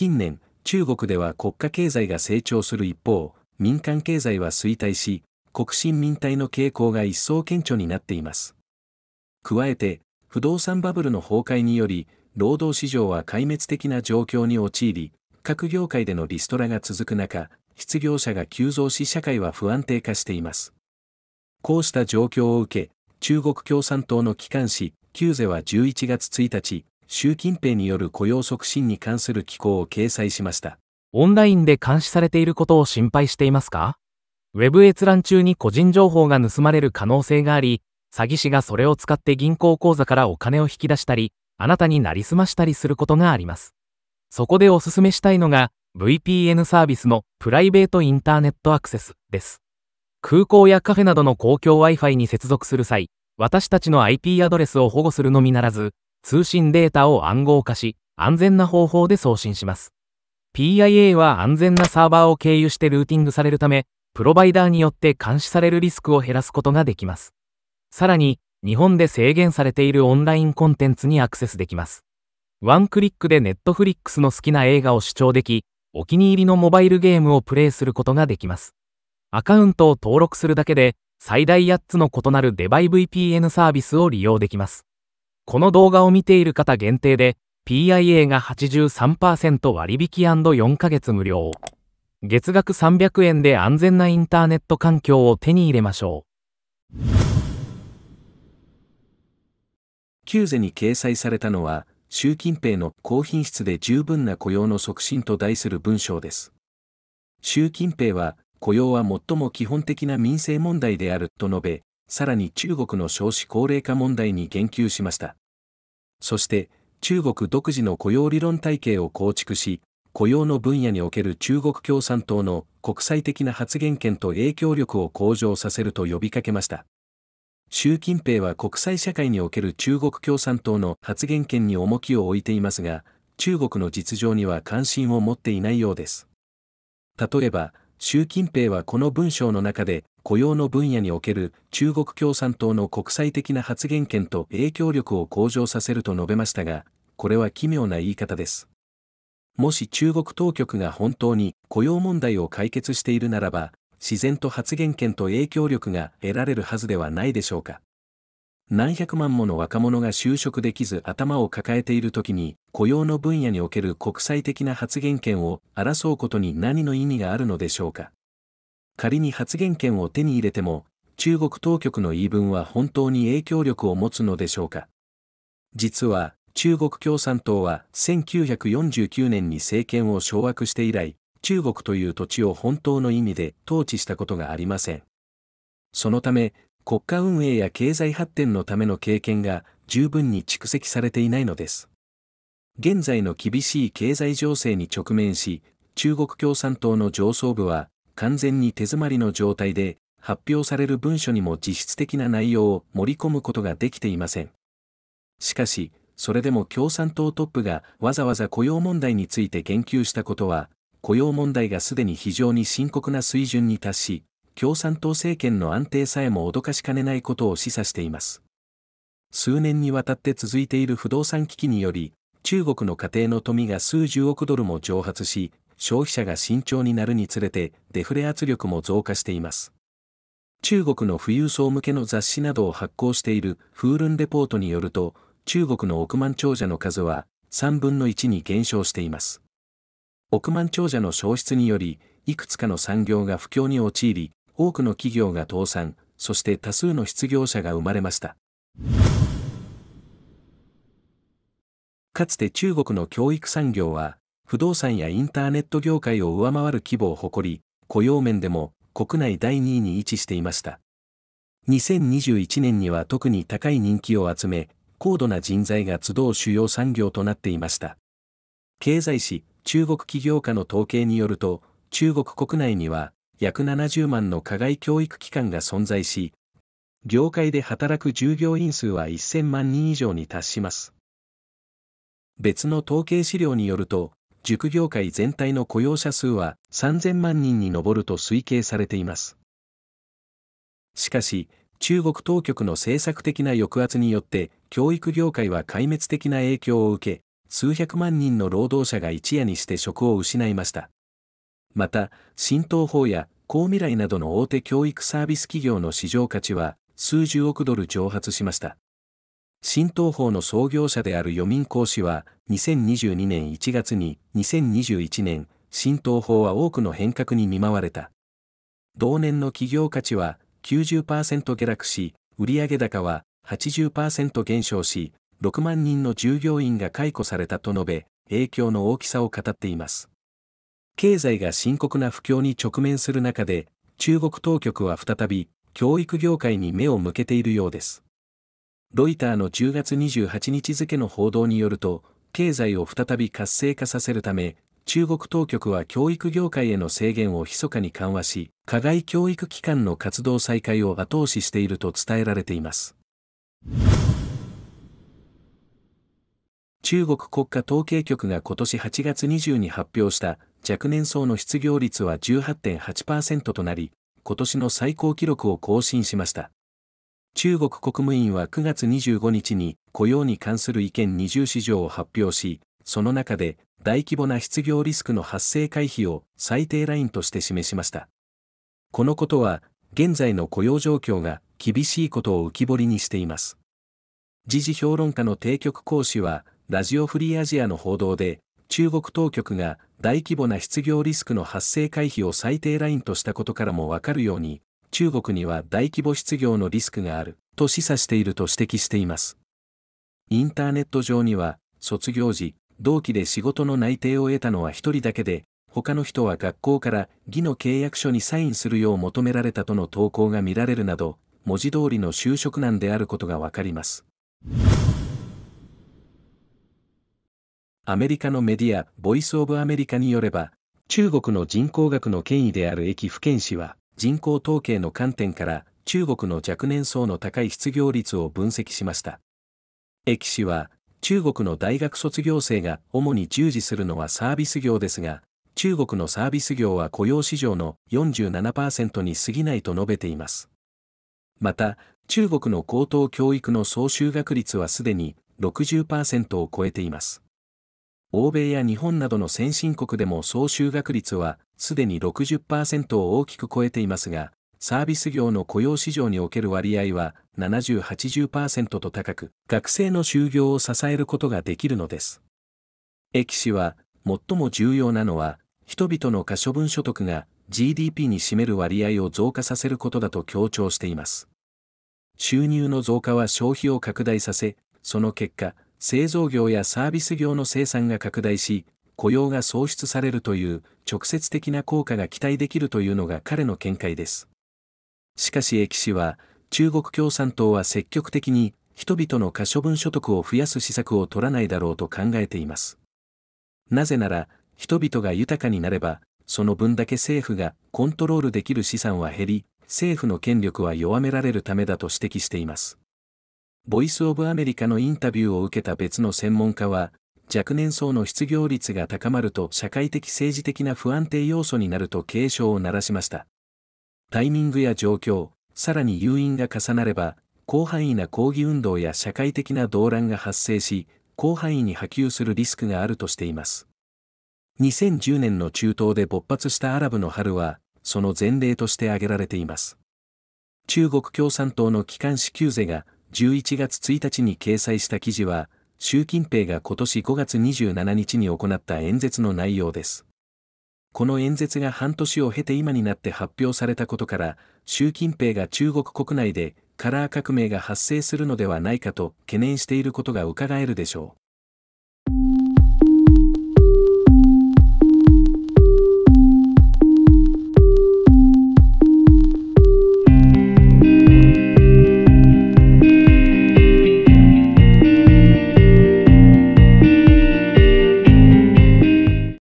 近年、中国では国家経済が成長する一方、民間経済は衰退し、国進民退の傾向が一層顕著になっています。加えて、不動産バブルの崩壊により、労働市場は壊滅的な状況に陥り、各業界でのリストラが続く中、失業者が急増し社会は不安定化しています。こうした状況を受け、中国共産党の機関紙、キューゼは11月1日、習近平による雇用促進に関する機構を掲載しました。オンラインで監視されていることを心配していますかウェブ閲覧中に個人情報が盗まれる可能性があり、詐欺師がそれを使って銀行口座からお金を引き出したり、あなたになりすましたりすることがあります。そこでおすすめしたいのが、VPN サービスのプライベートインターネットアクセスです。空港やカフェなどの公共 Wi-Fi に接続する際、私たちの IP アドレスを保護するのみならず、通信データを暗号化し、安全な方法で送信します。PIA は安全なサーバーを経由してルーティングされるため、プロバイダーによって監視されるリスクを減らすことができます。さらに、日本で制限されているオンラインコンテンツにアクセスできます。ワンクリックで Netflix の好きな映画を視聴でき、お気に入りのモバイルゲームをプレイすることができます。アカウントを登録するだけで、最大8つの異なるデバイ VPN サービスを利用できます。この動画を見ている方限定で、PIA が83%割引 &4 ヶ月無料。月額300円で安全なインターネット環境を手に入れましょう。旧ュに掲載されたのは、習近平の高品質で十分な雇用の促進と題する文章です。習近平は、雇用は最も基本的な民生問題であると述べ、さらに中国の少子高齢化問題に言及しました。そして中国独自の雇用理論体系を構築し、雇用の分野における中国共産党の国際的な発言権と影響力を向上させると呼びかけました。習近平は国際社会における中国共産党の発言権に重きを置いていますが、中国の実情には関心を持っていないようです。例えば、習近平はこの文章の中で、雇用の分野における中国共産党の国際的な発言権と影響力を向上させると述べましたが、これは奇妙な言い方です。もし中国当局が本当に雇用問題を解決しているならば、自然と発言権と影響力が得られるはずではないでしょうか。何百万もの若者が就職できず頭を抱えている時に、雇用の分野における国際的な発言権を争うことに何の意味があるのでしょうか。仮に発言権を手に入れても、中国当局の言い分は本当に影響力を持つのでしょうか。実は、中国共産党は1949年に政権を掌握して以来、中国という土地を本当の意味で統治したことがありません。そのため、国家運営や経済発展のための経験が十分に蓄積されていないのです。現在の厳しい経済情勢に直面し、中国共産党の上層部は完全に手詰まりの状態で、発表される文書にも実質的な内容を盛り込むことができていません。しかし、それでも共産党トップがわざわざ雇用問題について言及したことは、雇用問題がすでに非常に深刻な水準に達し、共産党政権の安定さえも脅かしかねないことを示唆しています。数年にわたって続いている不動産危機により、中国の家庭の富が数十億ドルも蒸発し、消費者が慎重になるにつれてデフレ圧力も増加しています。中国の富裕層向けの雑誌などを発行しているフールンレポートによると、中国の億万長者の数は3分の1に減少しています。億万長者の消失により、いくつかの産業が不況に陥り、多くの企業が倒産、そして多数の失業者が生まれました。かつて中国の教育産業は、不動産やインターネット業界を上回る規模を誇り、雇用面でも国内第2位に位置していました。2021年には特に高い人気を集め、高度な人材が集う主要産業となっていました。経済誌、中国起業家の統計によると、中国国内には約70万の課外教育機関が存在し、業界で働く従業員数は1000万人以上に達します。別の統計資料によると、塾業界全体の雇用者数は3000万人に上ると推計されています。しかし、中国当局の政策的な抑圧によって、教育業界は壊滅的な影響を受け、数百万人の労働者が一夜にして職を失いました。また、新東宝や高未来などの大手教育サービス企業の市場価値は数十億ドル蒸発しました。新東方の創業者である余民講師は、2022年1月に、2021年、新東方は多くの変革に見舞われた。同年の企業価値は90%下落し、売上高は80%減少し、6万人の従業員が解雇されたと述べ、影響の大きさを語っています。経済が深刻な不況に直面する中で、中国当局は再び、教育業界に目を向けているようです。ロイターの10月28日付の報道によると、経済を再び活性化させるため、中国当局は教育業界への制限を密かに緩和し、課外教育機関の活動再開を後押ししていると伝えられています。中国国家統計局が今年8月20に発表した若年層の失業率は18.8%となり、今年の最高記録を更新しました。中国国務院は9月25日に雇用に関する意見20市場を発表し、その中で大規模な失業リスクの発生回避を最低ラインとして示しました。このことは、現在の雇用状況が厳しいことを浮き彫りにしています。時事評論家の帝局講師は、ラジオフリーアジアの報道で、中国当局が大規模な失業リスクの発生回避を最低ラインとしたことからもわかるように、中国には大規模失業のリスクがあると示唆していると指摘しています。インターネット上には、卒業時、同期で仕事の内定を得たのは1人だけで、他の人は学校から義の契約書にサインするよう求められたとの投稿が見られるなど、文字通りの就職難であることがわかります。アメリカのメディア、ボイス・オブ・アメリカによれば、中国の人口学の権威である駅府県市は、人口統計の観点から中国の若年層の高い失業率を分析しました。駅氏は、中国の大学卒業生が主に従事するのはサービス業ですが、中国のサービス業は雇用市場の47%に過ぎないと述べています。また、中国の高等教育の総就学率はすでに60%を超えています。欧米や日本などの先進国でも総就学率はすでに60%を大きく超えていますが、サービス業の雇用市場における割合は70-80%と高く、学生の就業を支えることができるのです。駅氏は、最も重要なのは、人々の可処分所得が GDP に占める割合を増加させることだと強調しています。収入の増加は消費を拡大させ、その結果、製造業やサービス業の生産が拡大し、雇用が創出されるという直接的な効果が期待できるというのが彼の見解です。しかし駅氏は、中国共産党は積極的に人々の可処分所得を増やす施策を取らないだろうと考えています。なぜなら、人々が豊かになれば、その分だけ政府がコントロールできる資産は減り、政府の権力は弱められるためだと指摘しています。ボイス・オブ・アメリカのインタビューを受けた別の専門家は、若年層の失業率が高まると社会的政治的な不安定要素になると警鐘を鳴らしました。タイミングや状況、さらに誘引が重なれば、広範囲な抗議運動や社会的な動乱が発生し、広範囲に波及するリスクがあるとしています。2010年の中東で勃発したアラブの春は、その前例として挙げられています。中国共産党の機関支給税が、11月1日に掲載した記事は、習近平が今年5月27日に行った演説の内容です。この演説が半年を経て今になって発表されたことから、習近平が中国国内でカラー革命が発生するのではないかと懸念していることが伺えるでしょう。